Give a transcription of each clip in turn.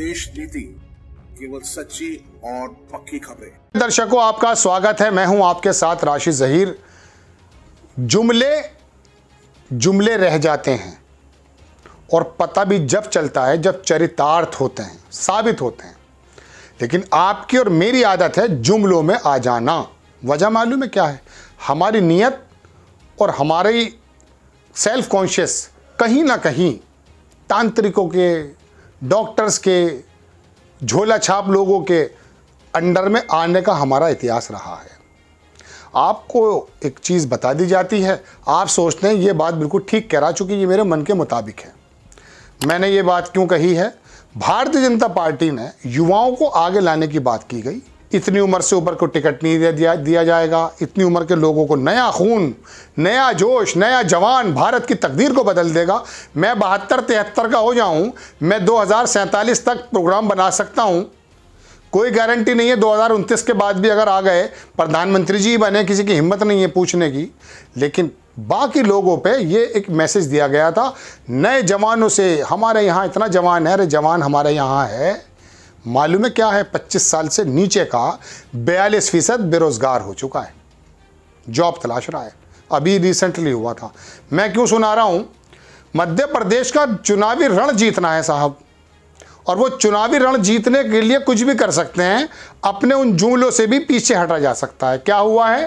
देश नीति केवल सच्ची और पक्की खबरें दर्शकों आपका स्वागत है मैं हूं आपके साथ राशि जहीर जुमले जुमले रह जाते हैं और पता भी जब चलता है जब चरितार्थ होते हैं साबित होते हैं लेकिन आपकी और मेरी आदत है जुमलों में आ जाना वजह मालूम है क्या है हमारी नीयत और हमारी सेल्फ कॉन्शियस कहीं ना कहीं तांत्रिकों के डॉक्टर्स के झोला छाप लोगों के अंडर में आने का हमारा इतिहास रहा है आपको एक चीज़ बता दी जाती है आप सोचते हैं ये बात बिल्कुल ठीक कह रहा चूँकि ये मेरे मन के मुताबिक है मैंने ये बात क्यों कही है भारतीय जनता पार्टी ने युवाओं को आगे लाने की बात की गई इतनी उम्र से ऊपर को टिकट नहीं दिया दिया जाएगा इतनी उम्र के लोगों को नया खून नया जोश नया जवान भारत की तकदीर को बदल देगा मैं बहत्तर तिहत्तर का हो जाऊं मैं दो तक प्रोग्राम बना सकता हूं कोई गारंटी नहीं है दो के बाद भी अगर आ गए प्रधानमंत्री जी बने किसी की हिम्मत नहीं है पूछने की लेकिन बाकी लोगों पे ये एक मैसेज दिया गया था नए जवानों से हमारे यहाँ इतना जवान है अरे जवान हमारे यहाँ है मालूम है क्या है 25 साल से नीचे का बयालीस फीसद बेरोज़गार हो चुका है जॉब तलाश रहा है अभी रिसेंटली हुआ था मैं क्यों सुना रहा हूं मध्य प्रदेश का चुनावी रण जीतना है साहब और वो चुनावी रण जीतने के लिए कुछ भी कर सकते हैं अपने उन जुमलों से भी पीछे हटा जा सकता है क्या हुआ है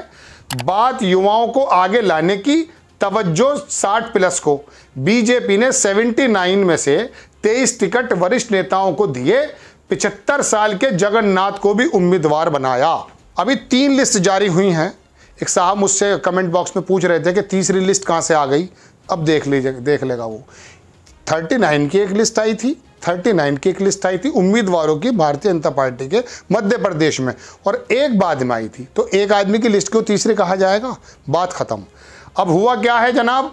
बात युवाओं को आगे लाने की तवज्जो 60 प्लस को बीजेपी ने 79 में से 23 टिकट वरिष्ठ नेताओं को दिए पिछहत्तर साल के जगन्नाथ को भी उम्मीदवार बनाया अभी तीन लिस्ट जारी हुई हैं एक साहब मुझसे कमेंट बॉक्स में पूछ रहे थे कि तीसरी लिस्ट कहाँ से आ गई अब देख लीजिए देख लेगा वो 39 की एक लिस्ट आई थी 39 की एक लिस्ट आई थी उम्मीदवारों की भारतीय जनता पार्टी के मध्य प्रदेश में और एक बाद में आई थी तो एक आदमी की लिस्ट को तीसरे कहा जाएगा बात ख़त्म अब हुआ क्या है जनाब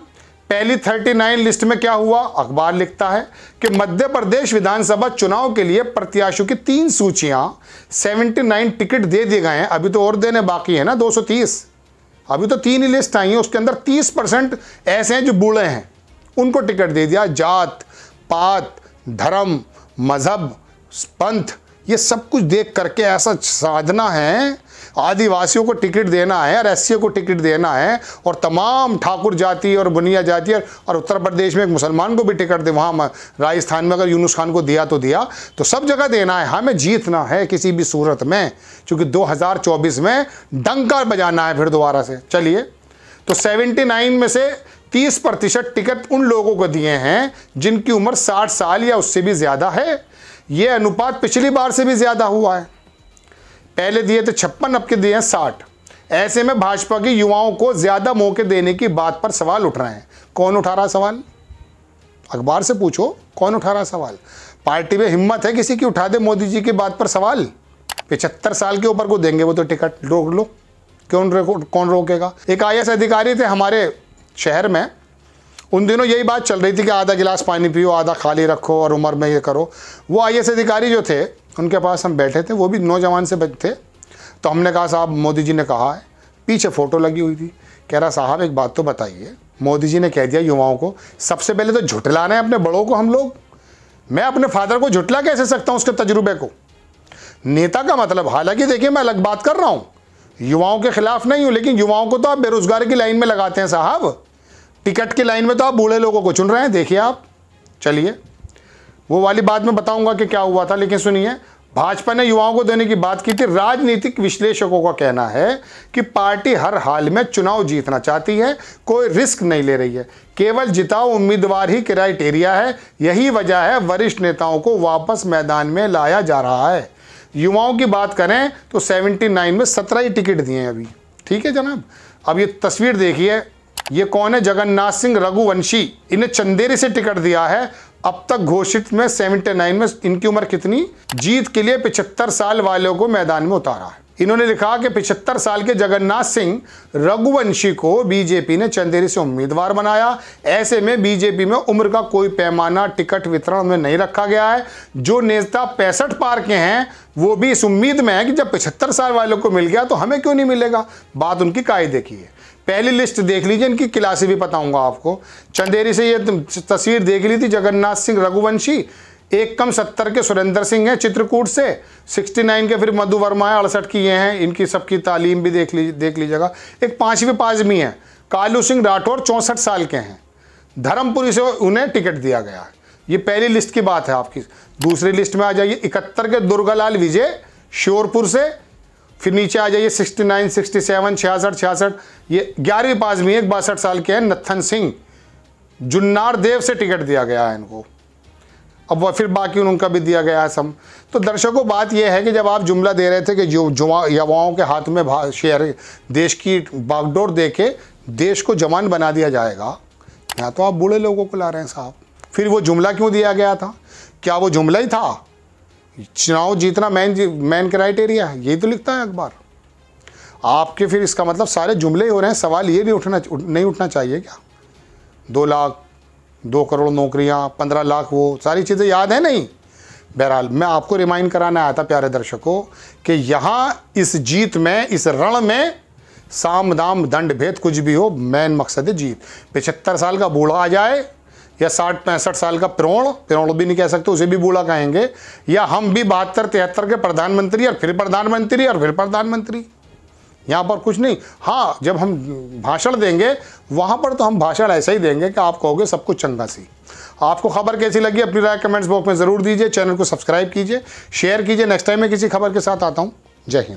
पहली 39 लिस्ट में क्या हुआ अखबार लिखता है कि मध्य प्रदेश विधानसभा चुनाव के लिए प्रत्याशियों की तीन सूचियां 79 टिकट दे दिए गए हैं अभी तो और देने बाकी है ना 230 अभी तो तीन ही लिस्ट आई है उसके अंदर 30 परसेंट ऐसे हैं जो बूढ़े हैं उनको टिकट दे दिया जात पात धर्म मजहब पंथ ये सब कुछ देख करके ऐसा साधना है आदिवासियों को टिकट देना है और एस को टिकट देना है और तमाम ठाकुर जाति और बुनिया जाति और उत्तर प्रदेश में एक मुसलमान को भी टिकट दे वहाँ राजस्थान में अगर यूनुस खान को दिया तो दिया तो सब जगह देना है हमें जीतना है किसी भी सूरत में क्योंकि दो में डंका बजाना है फिर दोबारा से चलिए तो सेवेंटी में से 30 प्रतिशत टिकट उन लोगों को दिए हैं जिनकी उम्र 60 साल या उससे भी ज़्यादा है ये अनुपात पिछली बार से भी ज़्यादा हुआ है पहले दिए थे छप्पन अब के दिए हैं साठ ऐसे में भाजपा के युवाओं को ज़्यादा मौके देने की बात पर सवाल उठ रहे हैं कौन उठा रहा सवाल अखबार से पूछो कौन उठा रहा सवाल पार्टी में हिम्मत है किसी की उठा दे मोदी जी की बात पर सवाल पिछहत्तर साल के ऊपर को देंगे वो तो टिकट रोक लो कौन कौन रोकेगा एक आई अधिकारी थे हमारे शहर में उन दिनों यही बात चल रही थी कि आधा गिलास पानी पियो आधा खाली रखो और उम्र में ये करो वो आई अधिकारी जो थे उनके पास हम बैठे थे वो भी नौजवान से थे तो हमने कहा साहब मोदी जी ने कहा है पीछे फ़ोटो लगी हुई थी कह रहा साहब एक बात तो बताइए मोदी जी ने कह दिया युवाओं को सबसे पहले तो झुटला रहे हैं अपने बड़ों को हम लोग मैं अपने फादर को झुटला कैसे सकता हूँ उसके तजुर्बे को नेता का मतलब हालांकि देखिए मैं अलग बात कर रहा हूँ युवाओं के खिलाफ नहीं हूँ लेकिन युवाओं को तो आप बेरोजगारी की लाइन में लगाते हैं साहब टिकट की लाइन में तो आप बूढ़े लोगों को चुन रहे हैं देखिए आप चलिए वो वाली बात मैं बताऊंगा कि क्या हुआ था लेकिन सुनिए भाजपा ने युवाओं को देने की बात की थी राजनीतिक विश्लेषकों का कहना है कि पार्टी हर हाल में चुनाव जीतना चाहती है कोई रिस्क नहीं ले रही है केवल जिताओ उम्मीदवार ही क्राइटेरिया है यही वजह है वरिष्ठ नेताओं को वापस मैदान में लाया जा रहा है युवाओं की बात करें तो 79 में 17 ही टिकट दिए हैं अभी ठीक है जनाब अब ये तस्वीर देखिए ये कौन है जगन्नाथ सिंह रघुवंशी इन्हें चंदेरी से टिकट दिया है अब तक घोषित में 79 में इनकी उम्र कितनी जीत के लिए 75 साल वालों को मैदान में उतारा है इन्होंने लिखा कि 75 साल के जगन्नाथ सिंह रघुवंशी को बीजेपी ने चंदेरी से उम्मीदवार बनाया ऐसे में बीजेपी में उम्र का कोई पैमाना टिकट वितरण में नहीं रखा गया है जो नेता पैंसठ पार के हैं वो भी इस उम्मीद में है कि जब पिछहत्तर साल वालों को मिल गया तो हमें क्यों नहीं मिलेगा बात उनकी कायदे की है पहली लिस्ट देख लीजिए इनकी क्लासे भी बताऊंगा आपको चंदेरी से ये तस्वीर देख ली थी जगन्नाथ सिंह रघुवंशी एक कम सत्तर के सुरेंद्र सिंह हैं चित्रकूट से सिक्सटी नाइन के फिर मधु वर्मा है अड़सठ की ये हैं इनकी सबकी तालीम भी देख ली देख लीजिएगा एक पाँचवीं पाँचवीं है कालू सिंह राठौर चौंसठ साल के हैं धर्मपुरी से उन्हें टिकट दिया गया है ये पहली लिस्ट की बात है आपकी दूसरी लिस्ट में आ जाइए इकहत्तर के दुर्गालाल विजय श्योरपुर से फिर नीचे आ जाइए 69, 67, छियासठ छियासठ ये ग्यारहवीं पास में एक बासठ साल के हैं नत्थन सिंह जुन्नार देव से टिकट दिया गया है इनको अब वह फिर बाकी उनका भी दिया गया है सम तो दर्शकों बात यह है कि जब आप जुमला दे रहे थे कि जो युवाओं के हाथ में शेयर देश की बागडोर दे के देश को जवान बना दिया जाएगा या तो आप बूढ़े लोगों को ला रहे हैं साहब फिर वो जुमला क्यों दिया गया था क्या वो जुमला ही था चुनाव जीतना मैन मेन क्राइटेरिया है यही तो लिखता है अखबार आपके फिर इसका मतलब सारे जुमले हो रहे हैं सवाल ये नहीं उठना नहीं उठना चाहिए क्या दो लाख दो करोड़ नौकरियां पंद्रह लाख वो सारी चीज़ें याद हैं नहीं बहरहाल मैं आपको रिमाइंड कराना आया था प्यारे दर्शकों कि यहाँ इस जीत में इस रण में साम दाम दंड भेद कुछ भी हो मेन मकसद है जीत पिछहत्तर साल का बूढ़ा आ जाए या साठ पैंसठ साल का प्रोण प्रोण भी नहीं कह सकते उसे भी बूढ़ा कहेंगे या हम भी बहत्तर तिहत्तर के प्रधानमंत्री और फिर प्रधानमंत्री और फिर प्रधानमंत्री यहाँ पर कुछ नहीं हाँ जब हम भाषण देंगे वहाँ पर तो हम भाषण ऐसा ही देंगे कि आप कहोगे सब कुछ चंगा सी आपको खबर कैसी लगी अपनी राय कमेंट्स बॉक्स में ज़रूर दीजिए चैनल को सब्सक्राइब कीजिए शेयर कीजिए नेक्स्ट टाइम मैं किसी खबर के साथ आता हूँ जय हिंद